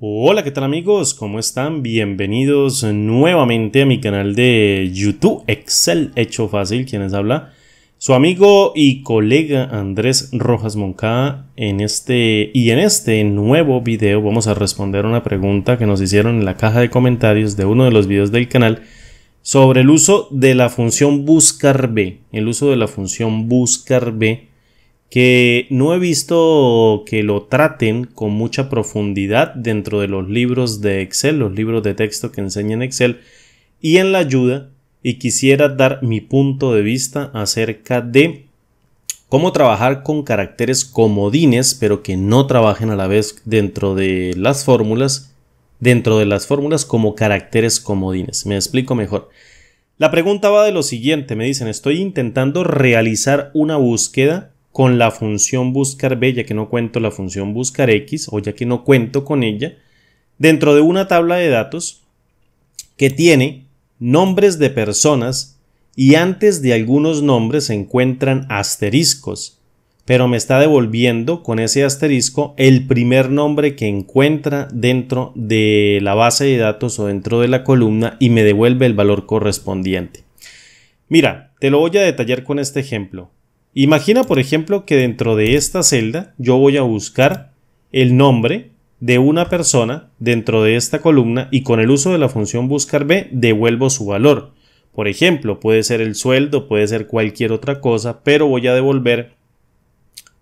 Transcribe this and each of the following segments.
Hola, ¿qué tal amigos? ¿Cómo están? Bienvenidos nuevamente a mi canal de YouTube Excel Hecho Fácil, quienes habla su amigo y colega Andrés Rojas Moncada. En este y en este nuevo video vamos a responder una pregunta que nos hicieron en la caja de comentarios de uno de los videos del canal sobre el uso de la función buscar B, el uso de la función buscar B que no he visto que lo traten con mucha profundidad dentro de los libros de Excel, los libros de texto que enseñan Excel y en la ayuda y quisiera dar mi punto de vista acerca de cómo trabajar con caracteres comodines pero que no trabajen a la vez dentro de las fórmulas dentro de las fórmulas como caracteres comodines. Me explico mejor. La pregunta va de lo siguiente, me dicen, estoy intentando realizar una búsqueda con la función buscar b, ya que no cuento la función buscar x o ya que no cuento con ella, dentro de una tabla de datos que tiene nombres de personas y antes de algunos nombres se encuentran asteriscos, pero me está devolviendo con ese asterisco el primer nombre que encuentra dentro de la base de datos o dentro de la columna y me devuelve el valor correspondiente. Mira, te lo voy a detallar con este ejemplo. Imagina, por ejemplo, que dentro de esta celda yo voy a buscar el nombre de una persona dentro de esta columna y con el uso de la función buscar b devuelvo su valor. Por ejemplo, puede ser el sueldo, puede ser cualquier otra cosa, pero voy a devolver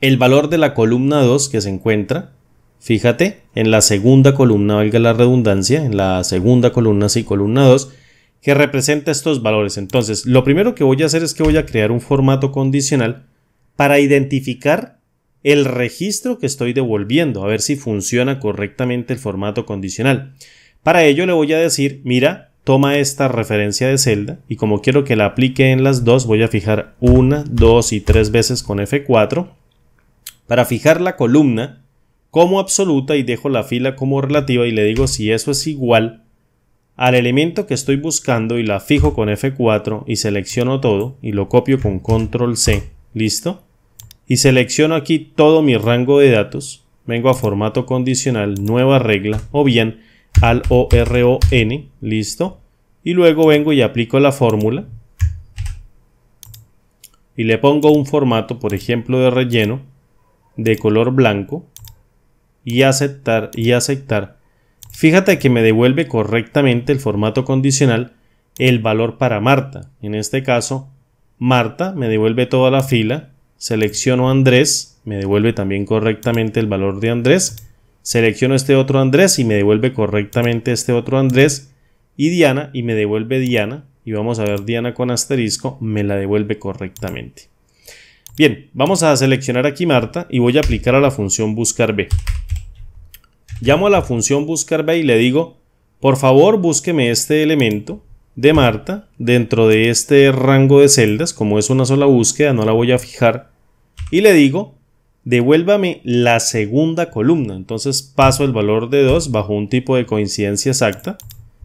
el valor de la columna 2 que se encuentra, fíjate, en la segunda columna, valga la redundancia, en la segunda columna, sí, columna 2, que representa estos valores. Entonces, lo primero que voy a hacer es que voy a crear un formato condicional para identificar el registro que estoy devolviendo, a ver si funciona correctamente el formato condicional. Para ello le voy a decir, mira, toma esta referencia de celda y como quiero que la aplique en las dos, voy a fijar una, dos y tres veces con F4 para fijar la columna como absoluta y dejo la fila como relativa y le digo si eso es igual al elemento que estoy buscando y la fijo con F4 y selecciono todo y lo copio con control C, ¿listo? Y selecciono aquí todo mi rango de datos, vengo a formato condicional, nueva regla o bien al ORON, ¿listo? Y luego vengo y aplico la fórmula y le pongo un formato, por ejemplo, de relleno de color blanco y aceptar y aceptar Fíjate que me devuelve correctamente el formato condicional el valor para Marta. En este caso, Marta me devuelve toda la fila. Selecciono Andrés, me devuelve también correctamente el valor de Andrés. Selecciono este otro Andrés y me devuelve correctamente este otro Andrés. Y Diana y me devuelve Diana. Y vamos a ver Diana con asterisco, me la devuelve correctamente. Bien, vamos a seleccionar aquí Marta y voy a aplicar a la función buscar B llamo a la función buscar B y le digo, por favor búsqueme este elemento de Marta dentro de este rango de celdas, como es una sola búsqueda, no la voy a fijar, y le digo, devuélvame la segunda columna. Entonces paso el valor de 2 bajo un tipo de coincidencia exacta.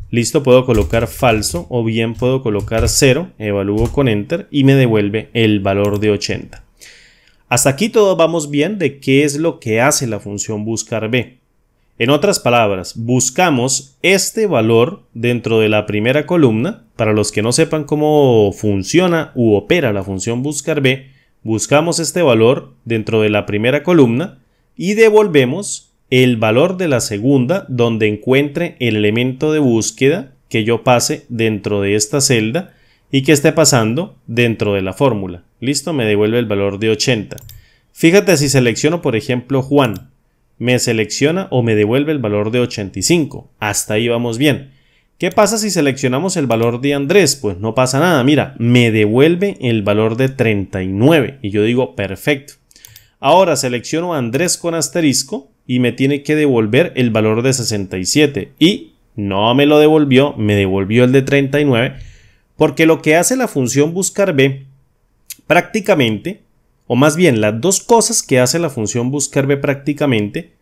Listo, puedo colocar falso o bien puedo colocar 0, evalúo con enter y me devuelve el valor de 80. Hasta aquí todos vamos bien de qué es lo que hace la función buscar b. En otras palabras, buscamos este valor dentro de la primera columna. Para los que no sepan cómo funciona u opera la función buscar b, buscamos este valor dentro de la primera columna y devolvemos el valor de la segunda donde encuentre el elemento de búsqueda que yo pase dentro de esta celda y que esté pasando dentro de la fórmula. Listo, me devuelve el valor de 80. Fíjate si selecciono por ejemplo Juan, me selecciona o me devuelve el valor de 85. Hasta ahí vamos bien. ¿Qué pasa si seleccionamos el valor de Andrés? Pues no pasa nada, mira, me devuelve el valor de 39 y yo digo perfecto. Ahora selecciono Andrés con asterisco y me tiene que devolver el valor de 67 y no me lo devolvió, me devolvió el de 39 porque lo que hace la función buscar b prácticamente o más bien las dos cosas que hace la función buscar b prácticamente,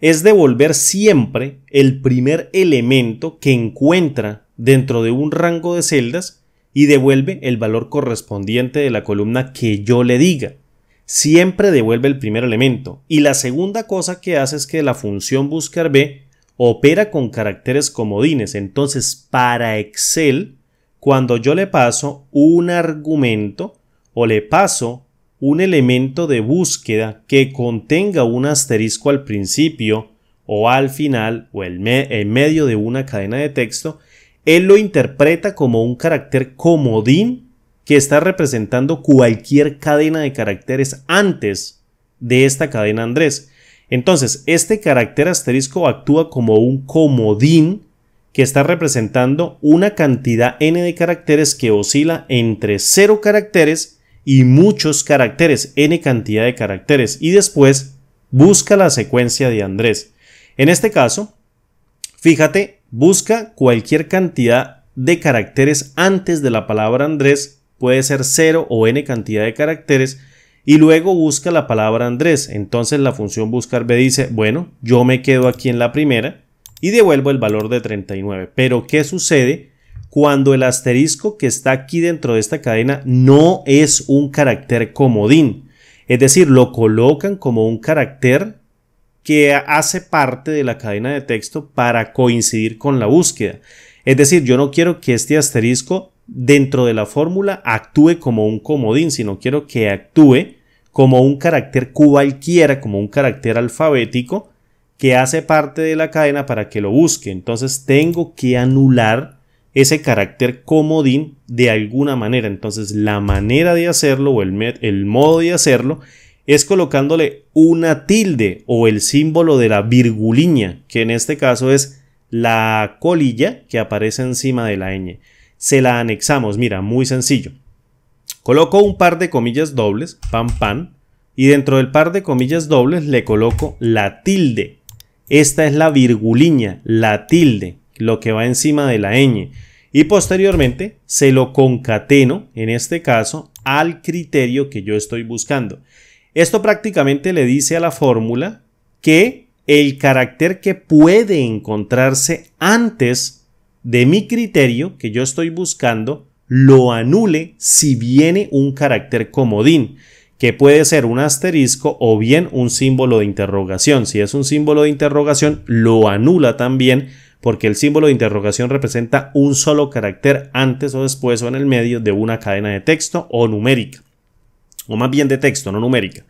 es devolver siempre el primer elemento que encuentra dentro de un rango de celdas y devuelve el valor correspondiente de la columna que yo le diga. Siempre devuelve el primer elemento. Y la segunda cosa que hace es que la función buscar b opera con caracteres comodines. Entonces, para Excel, cuando yo le paso un argumento o le paso un elemento de búsqueda que contenga un asterisco al principio o al final o en medio de una cadena de texto, él lo interpreta como un carácter comodín que está representando cualquier cadena de caracteres antes de esta cadena Andrés. Entonces, este carácter asterisco actúa como un comodín que está representando una cantidad n de caracteres que oscila entre 0 caracteres y muchos caracteres, n cantidad de caracteres, y después busca la secuencia de Andrés. En este caso, fíjate, busca cualquier cantidad de caracteres antes de la palabra Andrés, puede ser 0 o n cantidad de caracteres, y luego busca la palabra Andrés. Entonces la función buscar me dice, bueno, yo me quedo aquí en la primera y devuelvo el valor de 39. Pero ¿qué sucede? cuando el asterisco que está aquí dentro de esta cadena no es un carácter comodín. Es decir, lo colocan como un carácter que hace parte de la cadena de texto para coincidir con la búsqueda. Es decir, yo no quiero que este asterisco dentro de la fórmula actúe como un comodín, sino quiero que actúe como un carácter cualquiera, como un carácter alfabético que hace parte de la cadena para que lo busque. Entonces tengo que anular ese carácter comodín de alguna manera. Entonces la manera de hacerlo o el, el modo de hacerlo es colocándole una tilde o el símbolo de la virgulina que en este caso es la colilla que aparece encima de la ñ. Se la anexamos, mira, muy sencillo. Coloco un par de comillas dobles, pan pan, y dentro del par de comillas dobles le coloco la tilde. Esta es la virguliña, la tilde lo que va encima de la ñ, y posteriormente se lo concateno, en este caso, al criterio que yo estoy buscando. Esto prácticamente le dice a la fórmula que el carácter que puede encontrarse antes de mi criterio que yo estoy buscando lo anule si viene un carácter comodín, que puede ser un asterisco o bien un símbolo de interrogación. Si es un símbolo de interrogación, lo anula también porque el símbolo de interrogación representa un solo carácter antes o después o en el medio de una cadena de texto o numérica, o más bien de texto, no numérica.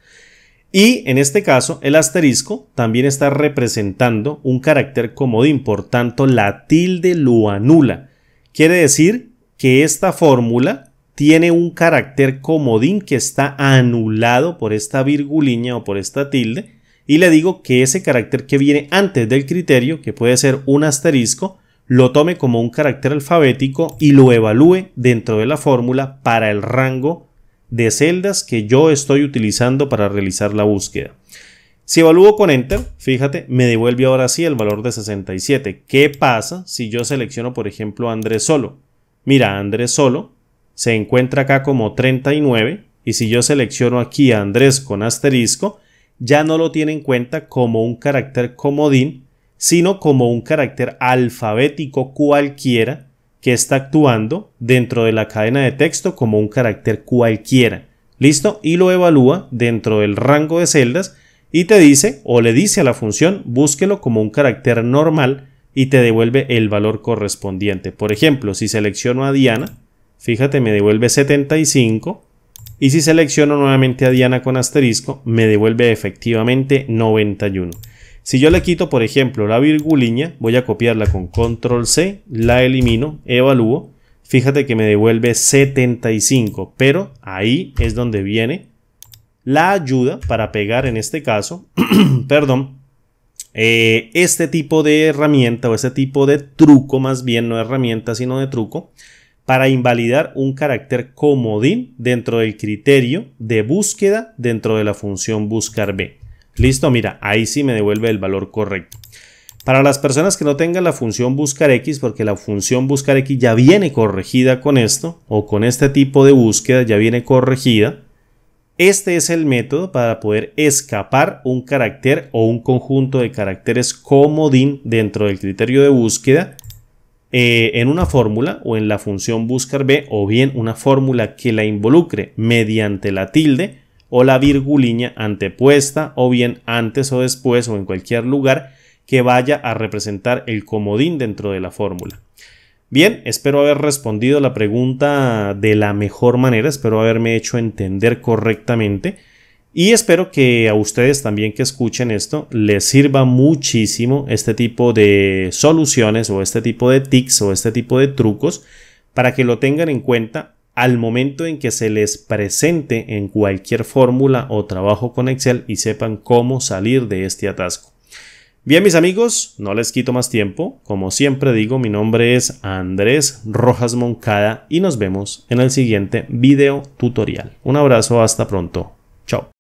Y en este caso, el asterisco también está representando un carácter comodín, por tanto, la tilde lo anula. Quiere decir que esta fórmula tiene un carácter comodín que está anulado por esta virgulina o por esta tilde y le digo que ese carácter que viene antes del criterio, que puede ser un asterisco, lo tome como un carácter alfabético y lo evalúe dentro de la fórmula para el rango de celdas que yo estoy utilizando para realizar la búsqueda. Si evalúo con Enter, fíjate, me devuelve ahora sí el valor de 67. ¿Qué pasa si yo selecciono, por ejemplo, Andrés Solo? Mira, Andrés Solo se encuentra acá como 39 y si yo selecciono aquí a Andrés con asterisco, ya no lo tiene en cuenta como un carácter comodín, sino como un carácter alfabético cualquiera que está actuando dentro de la cadena de texto como un carácter cualquiera. ¿Listo? Y lo evalúa dentro del rango de celdas y te dice o le dice a la función búsquelo como un carácter normal y te devuelve el valor correspondiente. Por ejemplo, si selecciono a Diana, fíjate, me devuelve 75 y si selecciono nuevamente a Diana con asterisco, me devuelve efectivamente 91. Si yo le quito, por ejemplo, la virguliña, voy a copiarla con control C, la elimino, evalúo, fíjate que me devuelve 75, pero ahí es donde viene la ayuda para pegar en este caso, perdón, eh, este tipo de herramienta o este tipo de truco, más bien no herramienta sino de truco, para invalidar un carácter comodín dentro del criterio de búsqueda dentro de la función buscar b. Listo, mira, ahí sí me devuelve el valor correcto. Para las personas que no tengan la función buscar x, porque la función buscar x ya viene corregida con esto, o con este tipo de búsqueda ya viene corregida, este es el método para poder escapar un carácter o un conjunto de caracteres comodín dentro del criterio de búsqueda eh, en una fórmula o en la función buscar b o bien una fórmula que la involucre mediante la tilde o la virgulínea antepuesta o bien antes o después o en cualquier lugar que vaya a representar el comodín dentro de la fórmula. Bien, espero haber respondido la pregunta de la mejor manera, espero haberme hecho entender correctamente. Y espero que a ustedes también que escuchen esto les sirva muchísimo este tipo de soluciones o este tipo de tics o este tipo de trucos para que lo tengan en cuenta al momento en que se les presente en cualquier fórmula o trabajo con Excel y sepan cómo salir de este atasco. Bien mis amigos, no les quito más tiempo. Como siempre digo, mi nombre es Andrés Rojas Moncada y nos vemos en el siguiente video tutorial. Un abrazo, hasta pronto. Chao.